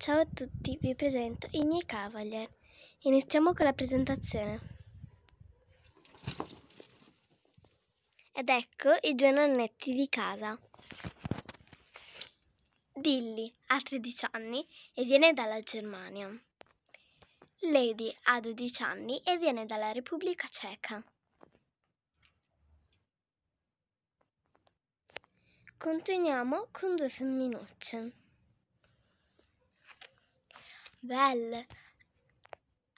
Ciao a tutti, vi presento i miei cavalier. Iniziamo con la presentazione. Ed ecco i due nonnetti di casa. Dilly ha 13 anni e viene dalla Germania. Lady ha 12 anni e viene dalla Repubblica Ceca. Continuiamo con due femminucce. Belle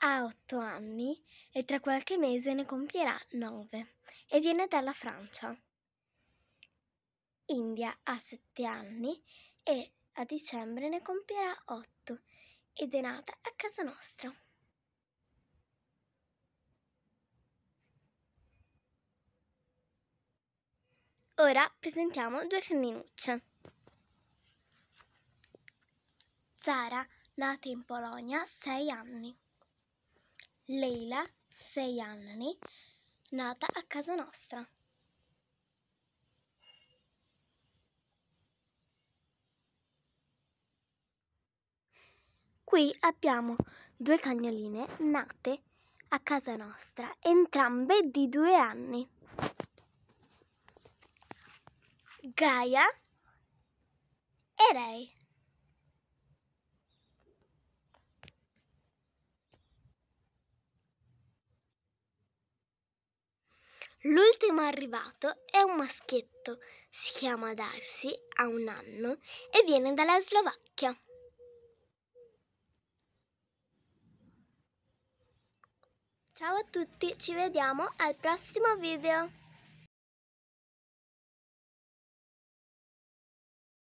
ha otto anni e tra qualche mese ne compierà nove e viene dalla Francia. India ha sette anni e a dicembre ne compierà otto ed è nata a casa nostra. Ora presentiamo due femminucce. Zara nata in Polonia, 6 anni. Leila, 6 anni, nata a casa nostra. Qui abbiamo due cagnoline nate a casa nostra, entrambe di due anni. Gaia e Ray. L'ultimo arrivato è un maschietto, si chiama Darsi, ha un anno e viene dalla Slovacchia. Ciao a tutti, ci vediamo al prossimo video!